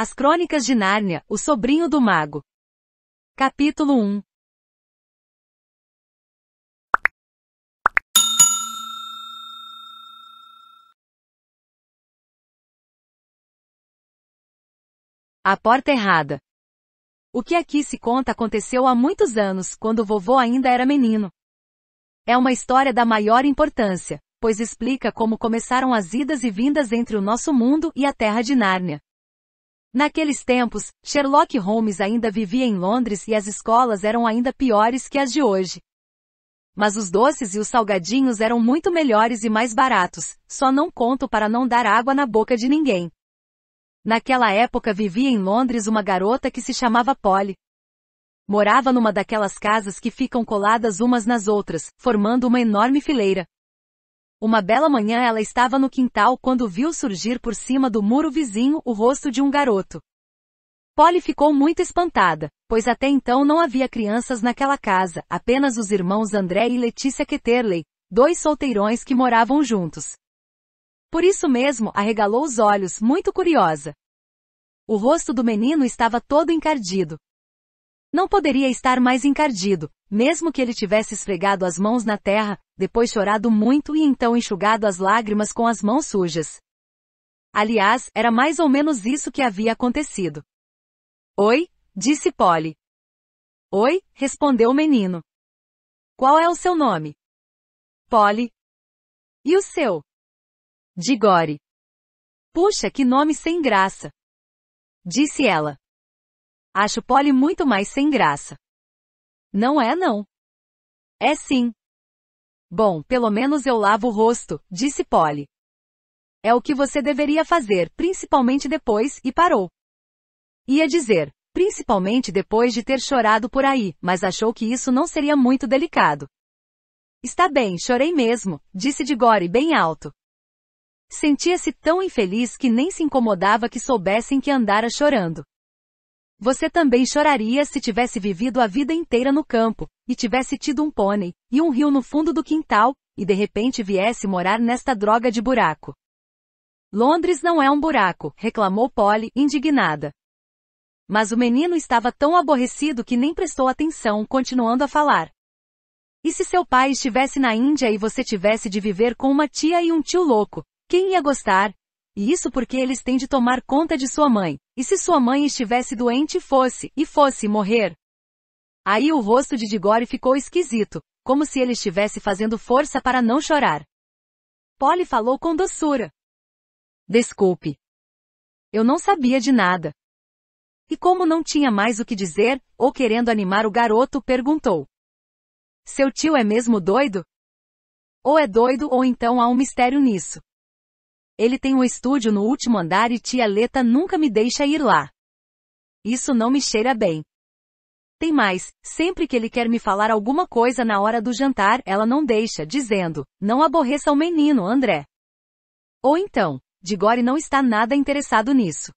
As Crônicas de Nárnia, o Sobrinho do Mago. Capítulo 1 A porta errada. O que aqui se conta aconteceu há muitos anos, quando o vovô ainda era menino. É uma história da maior importância, pois explica como começaram as idas e vindas entre o nosso mundo e a terra de Nárnia. Naqueles tempos, Sherlock Holmes ainda vivia em Londres e as escolas eram ainda piores que as de hoje. Mas os doces e os salgadinhos eram muito melhores e mais baratos, só não conto para não dar água na boca de ninguém. Naquela época vivia em Londres uma garota que se chamava Polly. Morava numa daquelas casas que ficam coladas umas nas outras, formando uma enorme fileira, uma bela manhã ela estava no quintal quando viu surgir por cima do muro vizinho o rosto de um garoto. Polly ficou muito espantada, pois até então não havia crianças naquela casa, apenas os irmãos André e Letícia Ketterley, dois solteirões que moravam juntos. Por isso mesmo, arregalou os olhos, muito curiosa. O rosto do menino estava todo encardido. Não poderia estar mais encardido, mesmo que ele tivesse esfregado as mãos na terra, depois chorado muito e então enxugado as lágrimas com as mãos sujas. Aliás, era mais ou menos isso que havia acontecido. Oi? disse Polly. Oi, respondeu o menino. Qual é o seu nome? Polly. E o seu? Digore. Puxa, que nome sem graça. Disse ela. Acho Polly muito mais sem graça. Não é não. É sim. Bom, pelo menos eu lavo o rosto, disse Polly. É o que você deveria fazer, principalmente depois, e parou. Ia dizer, principalmente depois de ter chorado por aí, mas achou que isso não seria muito delicado. Está bem, chorei mesmo, disse Digore bem alto. Sentia-se tão infeliz que nem se incomodava que soubessem que andara chorando. Você também choraria se tivesse vivido a vida inteira no campo, e tivesse tido um pônei, e um rio no fundo do quintal, e de repente viesse morar nesta droga de buraco. Londres não é um buraco, reclamou Polly, indignada. Mas o menino estava tão aborrecido que nem prestou atenção, continuando a falar. E se seu pai estivesse na Índia e você tivesse de viver com uma tia e um tio louco, quem ia gostar, e isso porque eles têm de tomar conta de sua mãe. E se sua mãe estivesse doente fosse, e fosse morrer? Aí o rosto de Digori ficou esquisito, como se ele estivesse fazendo força para não chorar. Polly falou com doçura. Desculpe. Eu não sabia de nada. E como não tinha mais o que dizer, ou querendo animar o garoto, perguntou. Seu tio é mesmo doido? Ou é doido ou então há um mistério nisso. Ele tem um estúdio no último andar e tia Leta nunca me deixa ir lá. Isso não me cheira bem. Tem mais, sempre que ele quer me falar alguma coisa na hora do jantar, ela não deixa, dizendo, não aborreça o menino, André. Ou então, Digore não está nada interessado nisso.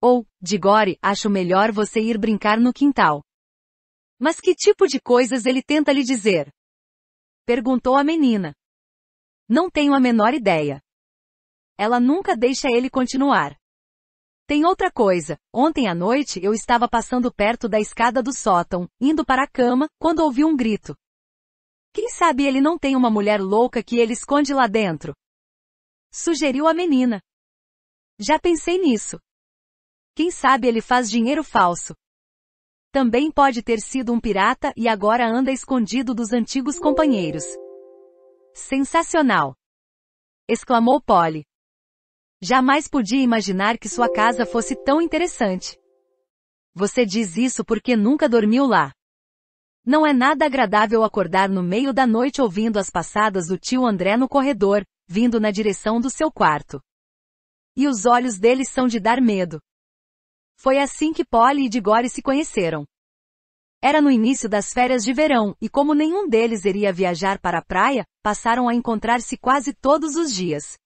Ou, Digore, acho melhor você ir brincar no quintal. Mas que tipo de coisas ele tenta lhe dizer? Perguntou a menina. Não tenho a menor ideia. Ela nunca deixa ele continuar. Tem outra coisa. Ontem à noite eu estava passando perto da escada do sótão, indo para a cama, quando ouvi um grito. Quem sabe ele não tem uma mulher louca que ele esconde lá dentro? Sugeriu a menina. Já pensei nisso. Quem sabe ele faz dinheiro falso. Também pode ter sido um pirata e agora anda escondido dos antigos companheiros. Sensacional! exclamou Polly. Jamais podia imaginar que sua casa fosse tão interessante. Você diz isso porque nunca dormiu lá. Não é nada agradável acordar no meio da noite ouvindo as passadas do tio André no corredor, vindo na direção do seu quarto. E os olhos deles são de dar medo. Foi assim que Polly e Digore se conheceram. Era no início das férias de verão, e como nenhum deles iria viajar para a praia, passaram a encontrar-se quase todos os dias.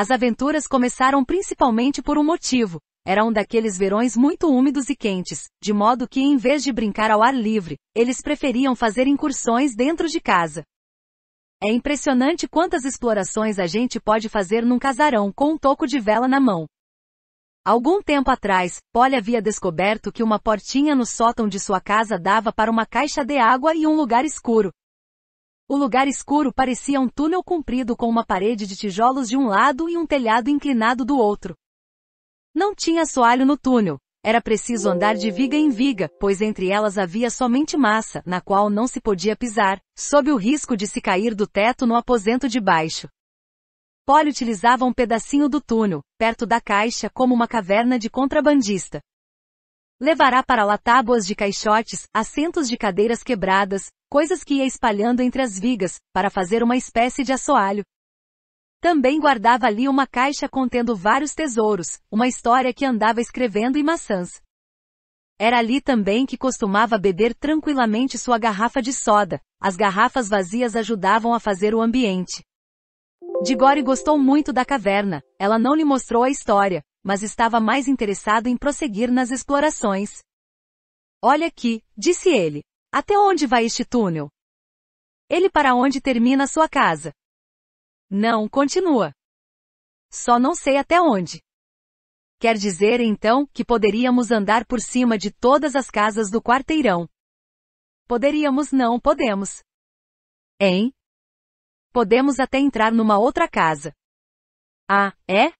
As aventuras começaram principalmente por um motivo. Era um daqueles verões muito úmidos e quentes, de modo que em vez de brincar ao ar livre, eles preferiam fazer incursões dentro de casa. É impressionante quantas explorações a gente pode fazer num casarão com um toco de vela na mão. Algum tempo atrás, Polly havia descoberto que uma portinha no sótão de sua casa dava para uma caixa de água e um lugar escuro, o lugar escuro parecia um túnel comprido com uma parede de tijolos de um lado e um telhado inclinado do outro. Não tinha assoalho no túnel. Era preciso andar de viga em viga, pois entre elas havia somente massa, na qual não se podia pisar, sob o risco de se cair do teto no aposento de baixo. Polly utilizava um pedacinho do túnel, perto da caixa, como uma caverna de contrabandista. Levará para lá tábuas de caixotes, assentos de cadeiras quebradas, coisas que ia espalhando entre as vigas, para fazer uma espécie de assoalho. Também guardava ali uma caixa contendo vários tesouros, uma história que andava escrevendo e maçãs. Era ali também que costumava beber tranquilamente sua garrafa de soda, as garrafas vazias ajudavam a fazer o ambiente. Digori gostou muito da caverna, ela não lhe mostrou a história, mas estava mais interessado em prosseguir nas explorações. Olha aqui, disse ele. Até onde vai este túnel? Ele para onde termina sua casa? Não, continua. Só não sei até onde. Quer dizer então que poderíamos andar por cima de todas as casas do quarteirão. Poderíamos não podemos. Hein? Podemos até entrar numa outra casa. Ah, é?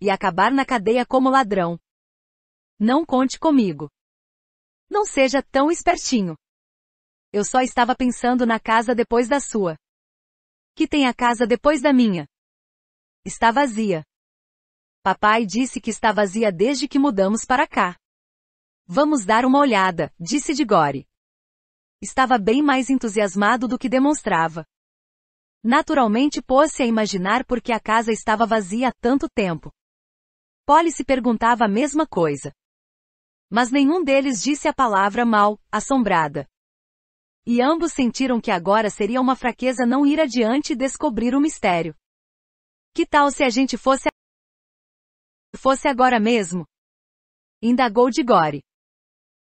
e acabar na cadeia como ladrão. Não conte comigo. Não seja tão espertinho. Eu só estava pensando na casa depois da sua. Que tem a casa depois da minha? Está vazia. Papai disse que está vazia desde que mudamos para cá. Vamos dar uma olhada, disse Digore. Estava bem mais entusiasmado do que demonstrava. Naturalmente pôs-se a imaginar por que a casa estava vazia há tanto tempo. Polly se perguntava a mesma coisa. Mas nenhum deles disse a palavra mal, assombrada. E ambos sentiram que agora seria uma fraqueza não ir adiante e descobrir o mistério. Que tal se a gente fosse a... fosse agora mesmo? Indagou de Gore.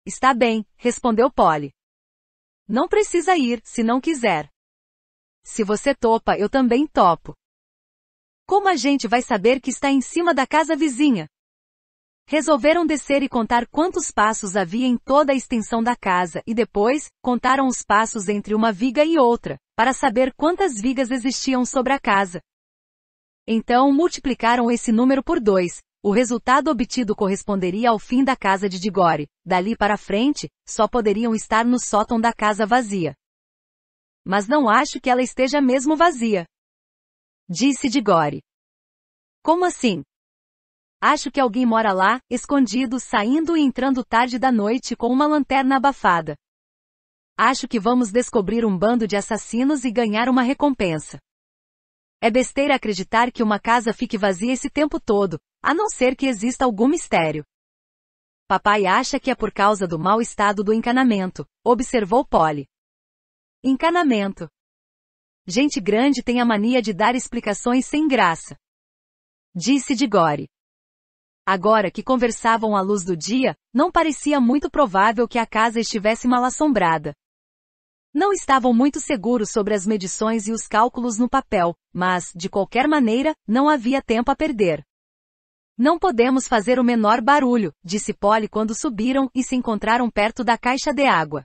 Está bem, respondeu Polly. Não precisa ir, se não quiser. Se você topa, eu também topo. Como a gente vai saber que está em cima da casa vizinha? Resolveram descer e contar quantos passos havia em toda a extensão da casa e depois, contaram os passos entre uma viga e outra, para saber quantas vigas existiam sobre a casa. Então multiplicaram esse número por dois. O resultado obtido corresponderia ao fim da casa de Digore. Dali para frente, só poderiam estar no sótão da casa vazia. Mas não acho que ela esteja mesmo vazia. Disse Digore. Como assim? Acho que alguém mora lá, escondido, saindo e entrando tarde da noite com uma lanterna abafada. Acho que vamos descobrir um bando de assassinos e ganhar uma recompensa. É besteira acreditar que uma casa fique vazia esse tempo todo, a não ser que exista algum mistério. Papai acha que é por causa do mau estado do encanamento, observou Polly. Encanamento. Gente grande tem a mania de dar explicações sem graça. Disse Digore. Agora que conversavam à luz do dia, não parecia muito provável que a casa estivesse mal assombrada. Não estavam muito seguros sobre as medições e os cálculos no papel, mas, de qualquer maneira, não havia tempo a perder. Não podemos fazer o menor barulho, disse Polly quando subiram e se encontraram perto da caixa de água.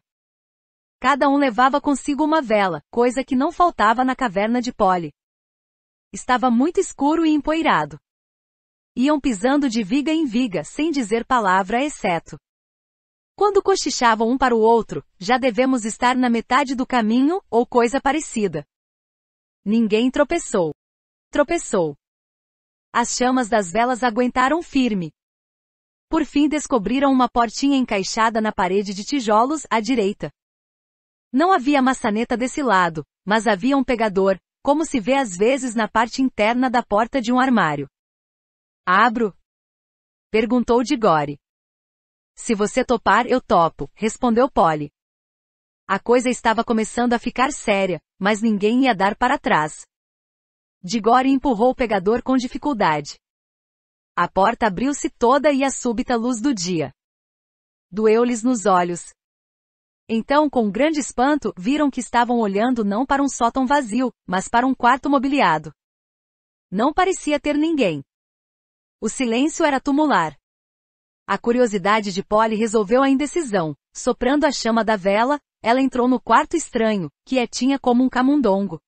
Cada um levava consigo uma vela, coisa que não faltava na caverna de Poli. Estava muito escuro e empoeirado. Iam pisando de viga em viga, sem dizer palavra exceto. Quando cochichavam um para o outro, já devemos estar na metade do caminho, ou coisa parecida. Ninguém tropeçou. Tropeçou. As chamas das velas aguentaram firme. Por fim descobriram uma portinha encaixada na parede de tijolos à direita. Não havia maçaneta desse lado, mas havia um pegador, como se vê às vezes na parte interna da porta de um armário. Abro? Perguntou Digore. Se você topar, eu topo, respondeu Polly. A coisa estava começando a ficar séria, mas ninguém ia dar para trás. Digore empurrou o pegador com dificuldade. A porta abriu-se toda e a súbita luz do dia. Doeu-lhes nos olhos, então, com grande espanto, viram que estavam olhando não para um sótão vazio, mas para um quarto mobiliado. Não parecia ter ninguém. O silêncio era tumular. A curiosidade de Polly resolveu a indecisão. Soprando a chama da vela, ela entrou no quarto estranho, que é tinha como um camundongo.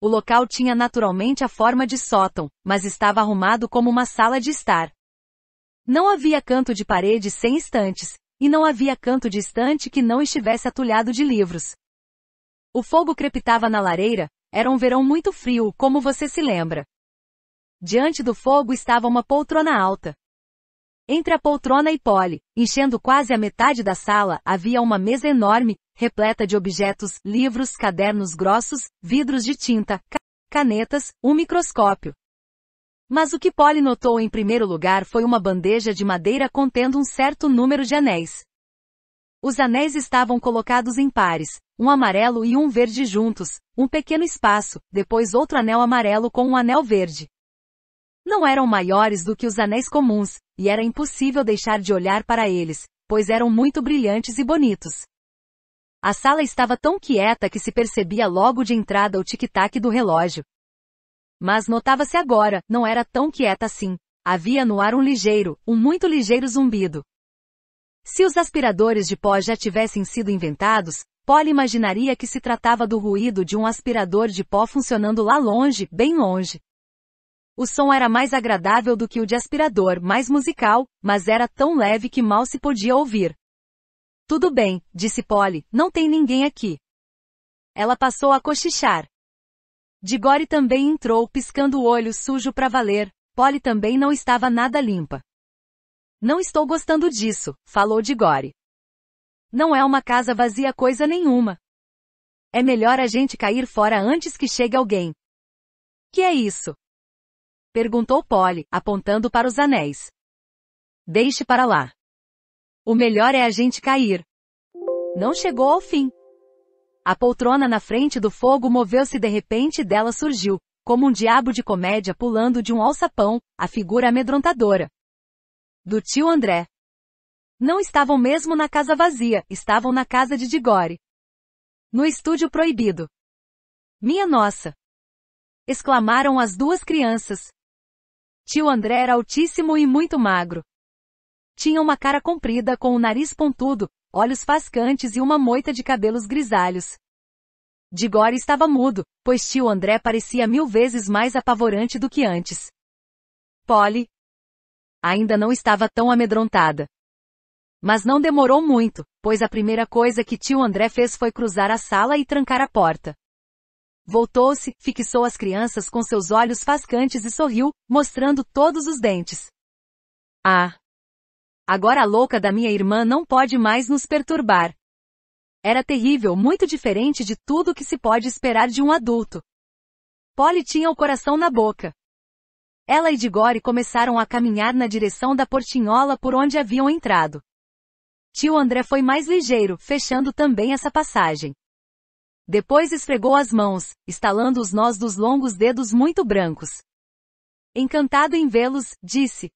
O local tinha naturalmente a forma de sótão, mas estava arrumado como uma sala de estar. Não havia canto de parede sem estantes, e não havia canto distante que não estivesse atulhado de livros. O fogo crepitava na lareira, era um verão muito frio, como você se lembra. Diante do fogo estava uma poltrona alta. Entre a poltrona e Polly, enchendo quase a metade da sala, havia uma mesa enorme, repleta de objetos, livros, cadernos grossos, vidros de tinta, canetas, um microscópio. Mas o que Polly notou em primeiro lugar foi uma bandeja de madeira contendo um certo número de anéis. Os anéis estavam colocados em pares, um amarelo e um verde juntos, um pequeno espaço, depois outro anel amarelo com um anel verde. Não eram maiores do que os anéis comuns, e era impossível deixar de olhar para eles, pois eram muito brilhantes e bonitos. A sala estava tão quieta que se percebia logo de entrada o tic-tac do relógio, mas notava-se agora, não era tão quieta assim. Havia no ar um ligeiro, um muito ligeiro zumbido. Se os aspiradores de pó já tivessem sido inventados, Polly imaginaria que se tratava do ruído de um aspirador de pó funcionando lá longe, bem longe. O som era mais agradável do que o de aspirador, mais musical, mas era tão leve que mal se podia ouvir. Tudo bem, disse Polly, não tem ninguém aqui. Ela passou a cochichar. Digori também entrou, piscando o olho sujo para valer. Polly também não estava nada limpa. Não estou gostando disso, falou Digori. Não é uma casa vazia coisa nenhuma. É melhor a gente cair fora antes que chegue alguém. Que é isso? Perguntou Polly, apontando para os anéis. Deixe para lá. O melhor é a gente cair. Não chegou ao fim. A poltrona na frente do fogo moveu-se de repente e dela surgiu, como um diabo de comédia pulando de um alçapão, a figura amedrontadora. Do tio André. Não estavam mesmo na casa vazia, estavam na casa de Digore. No estúdio proibido. Minha nossa! Exclamaram as duas crianças. Tio André era altíssimo e muito magro. Tinha uma cara comprida com o nariz pontudo, olhos fascantes e uma moita de cabelos grisalhos. Digore estava mudo, pois tio André parecia mil vezes mais apavorante do que antes. Polly ainda não estava tão amedrontada. Mas não demorou muito, pois a primeira coisa que tio André fez foi cruzar a sala e trancar a porta. Voltou-se, fixou as crianças com seus olhos fascantes e sorriu, mostrando todos os dentes. Ah! Agora a louca da minha irmã não pode mais nos perturbar. Era terrível, muito diferente de tudo que se pode esperar de um adulto. Polly tinha o coração na boca. Ela e Digore começaram a caminhar na direção da portinhola por onde haviam entrado. Tio André foi mais ligeiro, fechando também essa passagem. Depois esfregou as mãos, estalando os nós dos longos dedos muito brancos. Encantado em vê-los, disse.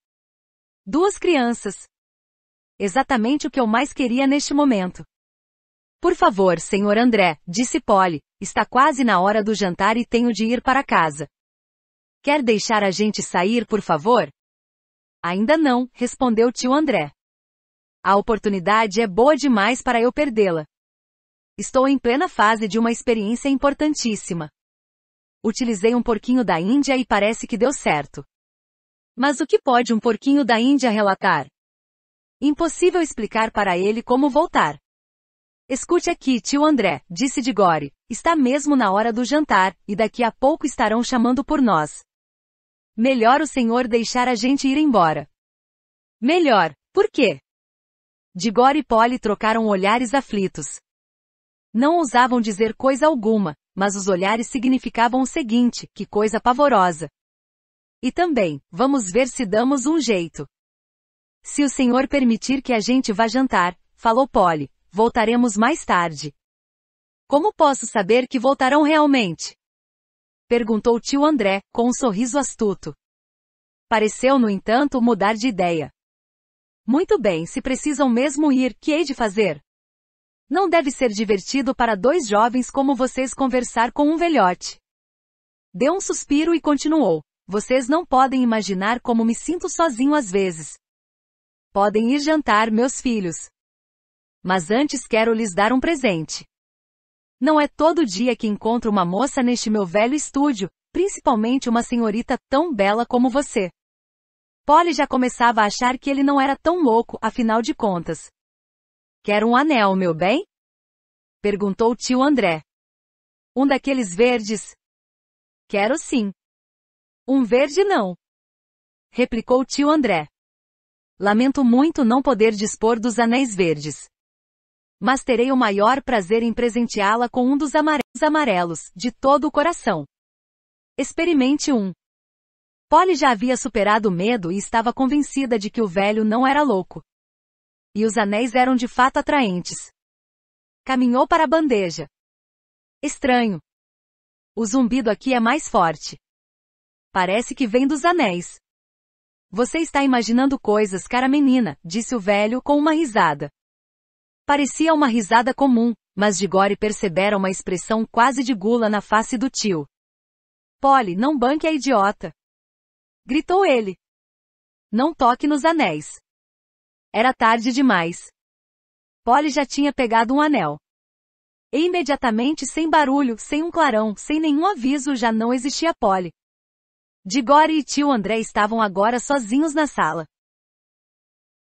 Duas crianças, Exatamente o que eu mais queria neste momento. Por favor, senhor André, disse Polly, está quase na hora do jantar e tenho de ir para casa. Quer deixar a gente sair, por favor? Ainda não, respondeu tio André. A oportunidade é boa demais para eu perdê-la. Estou em plena fase de uma experiência importantíssima. Utilizei um porquinho da Índia e parece que deu certo. Mas o que pode um porquinho da Índia relatar? Impossível explicar para ele como voltar. Escute aqui, tio André, disse Digore. Está mesmo na hora do jantar, e daqui a pouco estarão chamando por nós. Melhor o senhor deixar a gente ir embora. Melhor, por quê? Digore e Polly trocaram olhares aflitos. Não ousavam dizer coisa alguma, mas os olhares significavam o seguinte, que coisa pavorosa. E também, vamos ver se damos um jeito. Se o senhor permitir que a gente vá jantar, falou Polly, voltaremos mais tarde. Como posso saber que voltarão realmente? Perguntou tio André, com um sorriso astuto. Pareceu, no entanto, mudar de ideia. Muito bem, se precisam mesmo ir, que hei de fazer? Não deve ser divertido para dois jovens como vocês conversar com um velhote. Deu um suspiro e continuou. Vocês não podem imaginar como me sinto sozinho às vezes. Podem ir jantar, meus filhos. Mas antes quero lhes dar um presente. Não é todo dia que encontro uma moça neste meu velho estúdio, principalmente uma senhorita tão bela como você. Polly já começava a achar que ele não era tão louco, afinal de contas. Quer um anel, meu bem? Perguntou o tio André. Um daqueles verdes? Quero sim. Um verde não. Replicou o tio André. Lamento muito não poder dispor dos anéis verdes. Mas terei o maior prazer em presenteá-la com um dos amarelos, de todo o coração. Experimente um. Polly já havia superado o medo e estava convencida de que o velho não era louco. E os anéis eram de fato atraentes. Caminhou para a bandeja. Estranho. O zumbido aqui é mais forte. Parece que vem dos anéis. Você está imaginando coisas, cara menina, disse o velho com uma risada. Parecia uma risada comum, mas Digore percebera uma expressão quase de gula na face do tio. Polly, não banque a idiota! Gritou ele. Não toque nos anéis. Era tarde demais. Polly já tinha pegado um anel. E imediatamente, sem barulho, sem um clarão, sem nenhum aviso, já não existia Polly. Digore e tio André estavam agora sozinhos na sala.